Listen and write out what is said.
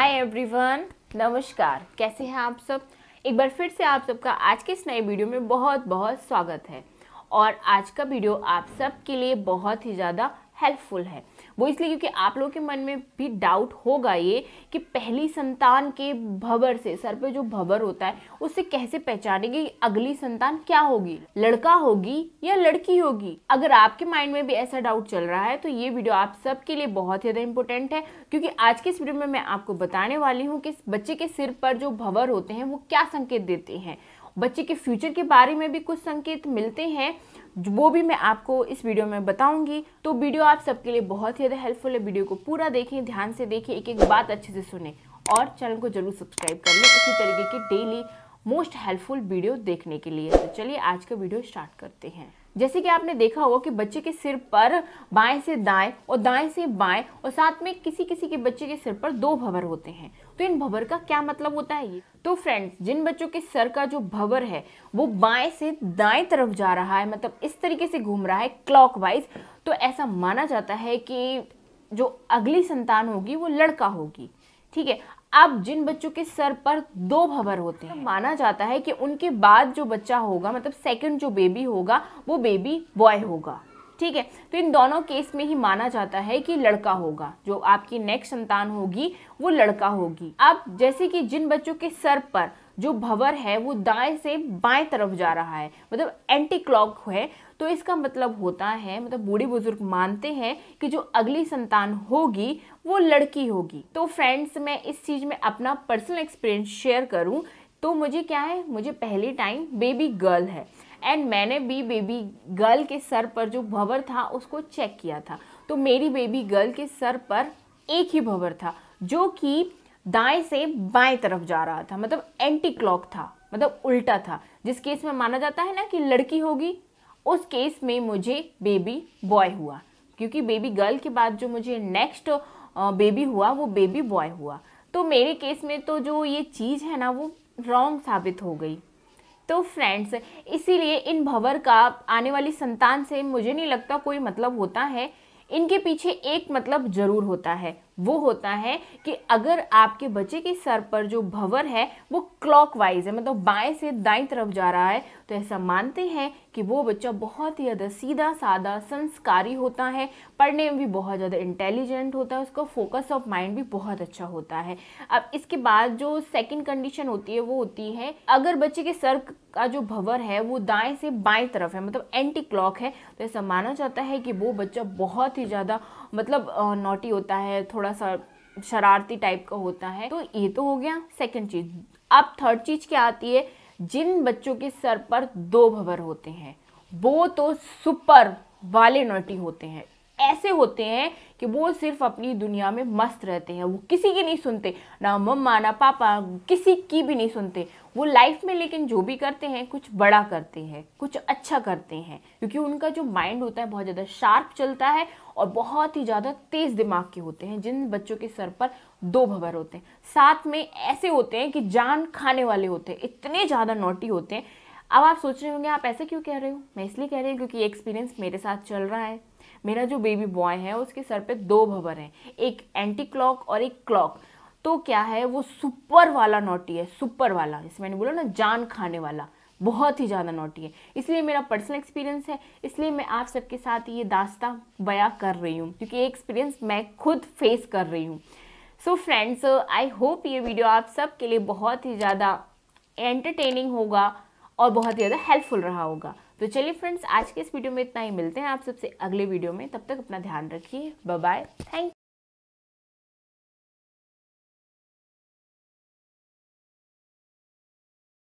hi everyone नमस्कार कैसे हैं आप सब एक बार फिर से आप सबका आज के इस नए वीडियो में बहुत बहुत स्वागत है और आज का वीडियो आप सब के लिए बहुत ही ज़्यादा हेल्पफुल है वो इसलिए क्योंकि आप लोगों के मन में भी डाउट होगा ये कि पहली संतान के भवर से सर पे जो भवर होता है उससे कैसे पहचानेंगे अगली संतान क्या होगी लड़का होगी या लड़की होगी अगर आपके माइंड में भी ऐसा डाउट चल रहा है तो ये वीडियो आप सबके लिए बहुत ज़्यादा इंपॉर्टेंट है क्योंकि आज के इस वीडियो में मैं आपको बताने वाली हूँ कि बच्चे के सिर पर जो भवर होते हैं वो क्या संकेत देते हैं बच्चे के फ्यूचर के बारे में भी कुछ संकेत मिलते हैं वो भी मैं आपको इस वीडियो में बताऊंगी तो वीडियो आप सबके लिए बहुत ही ज़्यादा हेल्पफुल है वीडियो को पूरा देखें ध्यान से देखें एक एक बात अच्छे से सुने और चैनल को जरूर सब्सक्राइब कर लें इसी तरीके की डेली मोस्ट हेल्पफुल वीडियो देखने के लिए तो चलिए आज का वीडियो स्टार्ट करते हैं जैसे कि आपने देखा होगा कि बच्चे के सिर पर बाएं से दाएं और दाएं से बाएं और साथ में किसी किसी के बच्चे के सिर पर दो भंवर होते हैं तो इन भंवर का क्या मतलब होता है ये तो फ्रेंड्स जिन बच्चों के सर का जो भंवर है वो बाएं से दाएं तरफ जा रहा है मतलब इस तरीके से घूम रहा है क्लॉकवाइज तो ऐसा माना जाता है कि जो अगली संतान होगी वो लड़का होगी ठीक है अब जिन बच्चों के सर पर दो भंवर होते हैं माना जाता है कि उनके बाद जो बच्चा होगा मतलब सेकंड जो बेबी होगा वो बेबी बॉय होगा ठीक है तो इन दोनों केस में ही माना जाता है कि लड़का होगा जो आपकी नेक्स्ट संतान होगी वो लड़का होगी अब जैसे कि जिन बच्चों के सर पर जो भंवर है वो दाएं से बाएं तरफ जा रहा है मतलब एंटी क्लॉक है तो इसका मतलब होता है मतलब बूढ़े बुजुर्ग मानते हैं कि जो अगली संतान होगी वो लड़की होगी तो फ्रेंड्स मैं इस चीज़ में अपना पर्सनल एक्सपीरियंस शेयर करूँ तो मुझे क्या है मुझे पहले टाइम बेबी गर्ल है एंड मैंने भी बेबी गर्ल के सर पर जो भंवर था उसको चेक किया था तो मेरी बेबी गर्ल के सर पर एक ही भंवर था जो कि दाएं से बाएं तरफ जा रहा था मतलब एंटी क्लॉक था मतलब उल्टा था जिस केस में माना जाता है ना कि लड़की होगी उस केस में मुझे बेबी बॉय हुआ क्योंकि बेबी गर्ल के बाद जो मुझे नेक्स्ट बेबी हुआ वो बेबी बॉय हुआ तो मेरे केस में तो जो ये चीज़ है ना वो रॉन्ग साबित हो गई तो फ्रेंड्स इसीलिए इन भंवर का आने वाली संतान से मुझे नहीं लगता कोई मतलब होता है इनके पीछे एक मतलब ज़रूर होता है वो होता है कि अगर आपके बच्चे के सर पर जो भंवर है वो क्लॉकवाइज है मतलब बाएं से दाएं तरफ जा रहा है तो ऐसा मानते हैं कि वो बच्चा बहुत ही ज़्यादा सीधा सादा संस्कारी होता है पढ़ने में भी बहुत ज़्यादा इंटेलिजेंट होता है उसका फोकस ऑफ माइंड भी बहुत अच्छा होता है अब इसके बाद जो सेकेंड कंडीशन होती है वो होती है अगर बच्चे के सर का जो भंवर है वो दाएं से बाएं तरफ है मतलब एंटी क्लॉक है तो ऐसा माना जाता है कि वो बच्चा बहुत ही ज़्यादा मतलब नोटी होता है थोड़ा सा शरारती टाइप का होता है तो ये तो हो गया सेकेंड चीज़ अब थर्ड चीज़ क्या आती है जिन बच्चों के सर पर दो भंवर होते हैं वो तो सुपर वाले नोटी होते हैं ऐसे होते हैं कि वो सिर्फ अपनी दुनिया में मस्त रहते हैं वो किसी की नहीं सुनते ना मम्मा ना पापा किसी की भी नहीं सुनते वो लाइफ में लेकिन जो भी करते हैं कुछ बड़ा करते हैं कुछ अच्छा करते हैं क्योंकि उनका जो माइंड होता है बहुत ज़्यादा शार्प चलता है और बहुत ही ज़्यादा तेज़ दिमाग के होते हैं जिन बच्चों के सर पर दो भवर होते हैं साथ में ऐसे होते हैं कि जान खाने वाले होते हैं इतने ज़्यादा नोटी होते हैं अब आप सोच रहे होंगे आप ऐसे क्यों कह रहे हो मैं इसलिए कह रही हूँ क्योंकि एक्सपीरियंस मेरे साथ चल रहा है मेरा जो बेबी बॉय है उसके सर पे दो भवर हैं एक एंटी क्लॉक और एक क्लॉक तो क्या है वो सुपर वाला नोटी है सुपर वाला जैसे मैंने बोला ना जान खाने वाला बहुत ही ज़्यादा नोटी है इसलिए मेरा पर्सनल एक्सपीरियंस है इसलिए मैं आप सबके साथ ये दास्ता बया कर रही हूँ क्योंकि ये एक्सपीरियंस मैं खुद फेस कर रही हूँ सो फ्रेंड्स आई होप ये वीडियो आप सबके लिए बहुत ही ज़्यादा एंटरटेनिंग होगा और बहुत ही ज़्यादा हेल्पफुल रहा होगा तो चलिए फ्रेंड्स आज के इस वीडियो में इतना ही मिलते हैं आप सबसे अगले वीडियो में तब तक अपना ध्यान रखिए बाय बाय थैंक